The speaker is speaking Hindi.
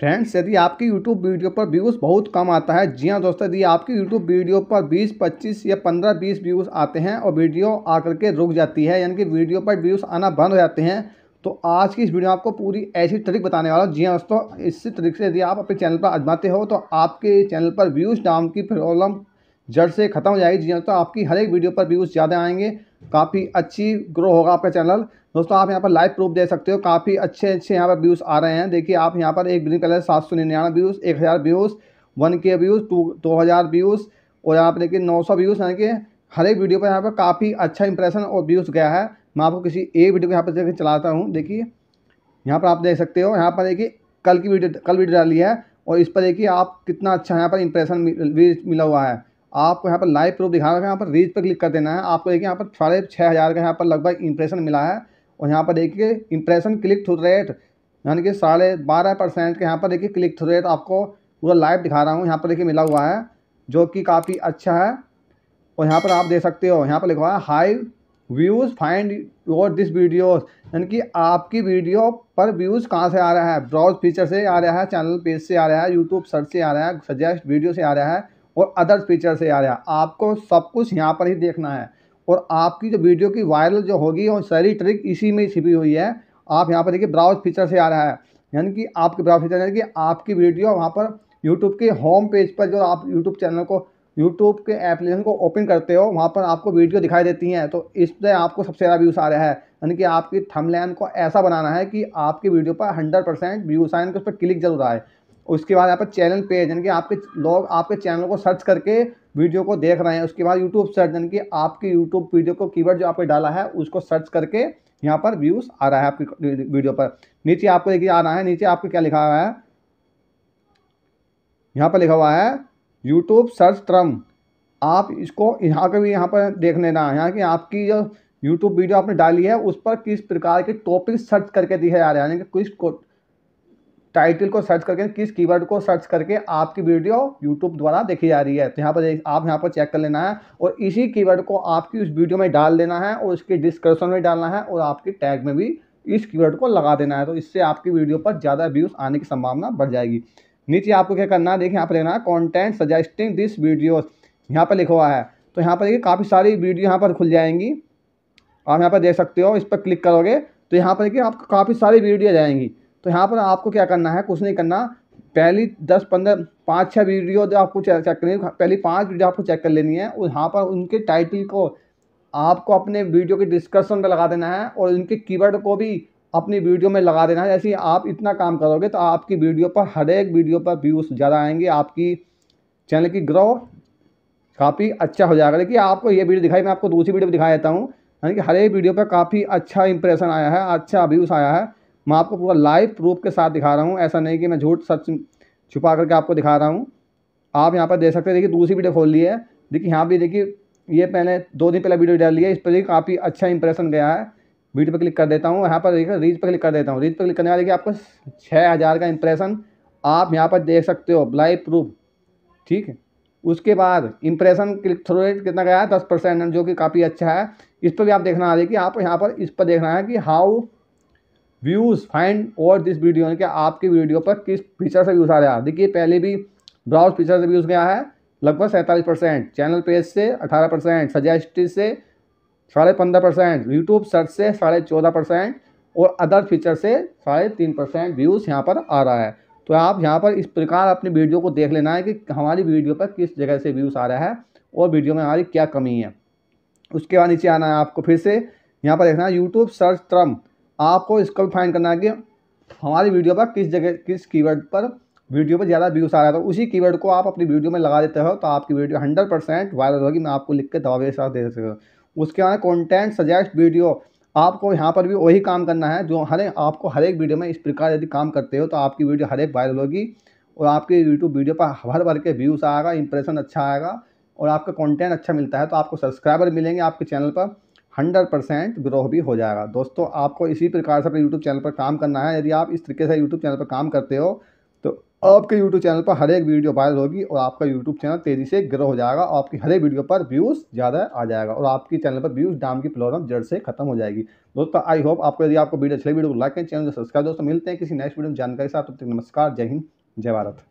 फ्रेंड्स यदि आपकी यूट्यूब वीडियो पर व्यूज़ बहुत कम आता है जी हाँ दोस्तों यदि आपकी यूट्यूब वीडियो पर 20, 25 या 15, 20 व्यूज़ आते हैं और वीडियो आकर के रुक जाती है यानी कि वीडियो पर व्यूज़ आना बंद हो जाते हैं तो आज की इस वीडियो में आपको पूरी ऐसी ट्रिक बताने वाला हूँ जी हाँ दोस्तों इस तरीके से यदि आप अपने चैनल पर आजमाते हो तो आपके चैनल पर व्यूज़ डाउन की प्रॉब्लम जड़ से ख़त्म हो जाएगी जी हाँ दोस्तों आपकी हर एक वीडियो पर व्यूज़ ज़्यादा आएंगे काफ़ी अच्छी ग्रो होगा आपका चैनल दोस्तों आप यहाँ पर लाइव प्रूफ दे सकते हो काफ़ी अच्छे अच्छे यहाँ पर व्यूज़ आ रहे हैं देखिए आप यहाँ पर एक ग्रीन कलर सात सौ निन्यानवे व्यूज़ एक हज़ार views one K views two दो हज़ार व्यूज़ और यहाँ पर देखिए नौ सौ व्यूज़ यानी कि हर एक वीडियो पर यहाँ पर काफ़ी अच्छा इंप्रेशन और व्यूज़ गया है मैं आपको किसी एक वीडियो को यहाँ पर देख चलाता हूँ देखिए यहाँ पर आप देख सकते हो यहाँ पर देखिए कल की वीडियो कल वीडियो डाली है और इस पर देखिए आप कितना अच्छा यहाँ पर इंप्रेशन मिला हुआ है आपको यहाँ पर लाइव प्रूफ दिखा रखा है यहाँ पर रीच पर क्लिक कर देना है आपको देखिए यहाँ पर साढ़े छः हज़ार का यहाँ पर लगभग इंप्रेशन मिला है और यहाँ पर देखिए इंप्रेशन क्लिक थ्रू रेट यानी कि साढ़े बारह परसेंट के यहाँ पर देखिए क्लिक थ्रू रेट आपको पूरा लाइव दिखा रहा हूँ यहाँ पर देखिए मिला हुआ है जो कि काफ़ी अच्छा है और यहाँ पर आप देख सकते हो यहाँ पर लिखा हुआ है high views find your this videos यानी कि आपकी वीडियो पर व्यूज़ कहाँ से आ रहा है ब्राउज फीचर से आ रहा है चैनल पेज से आ रहा है यूट्यूब सर्च से आ रहा है सजेस्ट वीडियो से आ रहा है और अदर्स फीचर से आ रहा है आपको सब कुछ यहाँ पर ही देखना है और आपकी जो वीडियो की वायरल जो होगी और सारी ट्रिक इसी में छिपी हुई है आप यहाँ पर देखिए ब्राउज फीचर से आ रहा है यानी कि आपके ब्राउज फीचर यानी कि आपकी वीडियो वहाँ पर यूट्यूब के होम पेज पर जो आप यूट्यूब चैनल को यूट्यूब के एप्लीकेशन को ओपन करते हो वहाँ पर आपको वीडियो दिखाई देती हैं तो इस पर आपको सबसे ज़्यादा व्यूज़ आ रहा है यानी कि आपकी थमलैन को ऐसा बनाना है कि आपकी वीडियो पर हंड्रेड परसेंट व्यूज़ आए उस पर क्लिक जरूर आए उसके बाद यहाँ पर चैनल पेज यानी कि आपके लोग आपके चैनल को सर्च करके वीडियो को देख रहे हैं उसके बाद यूट्यूब सर्च यानी कि आपकी यूट्यूब वीडियो को कीवर्ड जो आपने डाला है उसको सर्च करके यहाँ पर व्यूज़ आ रहा है आपकी वीडियो पर नीचे आपको देखिए आ रहा है नीचे आपको क्या लिखा हुआ है यहाँ पर लिखा हुआ है यूट्यूब सर्च ट्रम आप इसको यहाँ का भी यहाँ पर देख लेना यहाँ की आपकी जो यूट्यूब वीडियो आपने डाली है उस पर किस प्रकार के टॉपिक सर्च करके दिए जा रहे हैं यानी कि किस टाइटल को सर्च करके किस कीवर्ड को सर्च करके आपकी वीडियो यूट्यूब द्वारा देखी जा रही है तो यहाँ पर आप यहाँ पर चेक कर लेना है और इसी कीवर्ड को आपकी उस वीडियो में डाल देना है और उसके डिस्क्रिप्शन में डालना है और आपके टैग में भी इस कीवर्ड को लगा देना है तो इससे आपकी वीडियो पर ज़्यादा व्यूज़ आने की संभावना बढ़ जाएगी नीचे आपको क्या करना है देखिए यहाँ पर लेना है कॉन्टेंट सजेस्टिंग दिस वीडियो यहाँ पर लिखा हुआ है तो यहाँ पर देखिए काफ़ी सारी वीडियो यहाँ पर खुल जाएंगी आप यहाँ पर देख सकते हो इस पर क्लिक करोगे तो यहाँ पर देखिए आपको काफ़ी सारी वीडियो जाएंगी तो यहाँ पर आपको क्या करना है कुछ नहीं करना पहली दस पंद्रह पाँच छः वीडियो जो तो आपको चेक करनी हाँ, पहली पाँच वीडियो आपको चेक कर लेनी है और यहाँ पर उनके टाइटल को आपको अपने वीडियो के डिस्क्रिप्शन में लगा देना है और उनके कीवर्ड को भी अपनी वीडियो में लगा देना है जैसे आप इतना काम करोगे तो आपकी वीडियो पर हर एक वीडियो पर व्यूज़ ज़्यादा आएंगे आपकी चैनल की ग्रो काफ़ी अच्छा हो जाएगा देखिए आपको ये वीडियो दिखाई मैं आपको दूसरी वीडियो दिखा देता हूँ यानी कि हर एक वीडियो पर काफ़ी अच्छा इंप्रेशन आया है अच्छा व्यूज़ आया है मैं आपको पूरा लाइव प्रूफ के साथ दिखा रहा हूँ ऐसा नहीं कि मैं झूठ सच छुपा करके आपको दिखा रहा हूँ आप यहाँ पर देख सकते हैं देखिए दूसरी वीडियो खोल ली है देखिए यहाँ भी देखिए ये मैंने दो दिन पहले वीडियो डाली है इस पर काफ़ी अच्छा इंप्रेशन गया है वीडियो पर क्लिक कर देता हूँ यहाँ पर देखिए रीच पर क्लिक कर देता हूँ रीच पर क्लिक करने वाले कि आपको छः हज़ार का इंप्रेशन आप यहाँ पर देख सकते हो लाइव प्रूफ ठीक है उसके बाद इंप्रेशन क्लिक थ्रू रेट कितना गया है दस परसेंट जो कि काफ़ी अच्छा है इस पर भी आप देखना आ रही कि आप यहाँ पर इस पर देखना है कि हाउ व्यूज़ फाइंड और दिस वीडियो कि आपकी वीडियो पर किस फीचर से व्यूज़ आ रहा है देखिए पहले भी ब्राउज फीचर से व्यूज़ गया है लगभग सैंतालीस परसेंट चैनल पेज से अठारह परसेंट सजेस्टिव से साढ़े पंद्रह परसेंट यूट्यूब सर्च से साढ़े चौदह परसेंट और अदर फीचर से साढ़े तीन परसेंट व्यूज़ यहाँ पर आ रहा है तो आप यहाँ पर इस प्रकार अपनी वीडियो को देख लेना है कि हमारी वीडियो पर किस जगह से व्यूज़ आ रहा है और वीडियो में हमारी क्या कमी है उसके बाद नीचे आना है आपको फिर से यहाँ पर देखना है यूट्यूब सर्च ट्रम आपको इसको भी फाइन करना है कि हमारी वीडियो पर किस जगह किस कीवर्ड पर वीडियो पर ज़्यादा व्यूज़ आ रहा है तो उसी कीवर्ड को आप अपनी वीडियो में लगा देते हो तो आपकी वीडियो हंड्रेड परसेंट वायरल होगी मैं आपको लिख के दवा के साथ दे सकता हूँ उसके बाद कंटेंट सजेस्ट वीडियो आपको यहाँ पर भी वही काम करना है जो हर आपको हर एक वीडियो में इस प्रकार यदि काम करते हो तो आपकी वीडियो हर एक वायरल होगी और आपके यूट्यूब वीडियो पर हर भर के व्यूज़ आएगा इंप्रेशन अच्छा आएगा और आपका कंटेंट अच्छा मिलता है तो आपको सब्सक्राइबर मिलेंगे आपके चैनल पर हंड्रेड परसेंट ग्रोह भी हो जाएगा दोस्तों आपको इसी प्रकार से अपने यूट्यूब चैनल पर काम करना है यदि आप इस तरीके से यूट्यूब चैनल पर काम करते हो तो आपके यूट्यूब चैनल पर हर एक वीडियो वायरल होगी और आपका यूट्यूब चैनल तेज़ी से ग्रो हो जाएगा और आपकी हर एक वीडियो पर व्यूज़ ज़्यादा आ जाएगा और आपकी चैनल पर व्यूज़ डाम की प्रॉब्लम जड़ से खत्म हो जाएगी दोस्तों आई होप आपको यदि आपको वीडियो अच्छी वीडियो को लाइक एंड चैनल सब्सक्राइब दोस्तों मिलते हैं किसी नेक्स्ट वीडियो में जानकारी के साथ नमस्कार जय हिंद जय भारत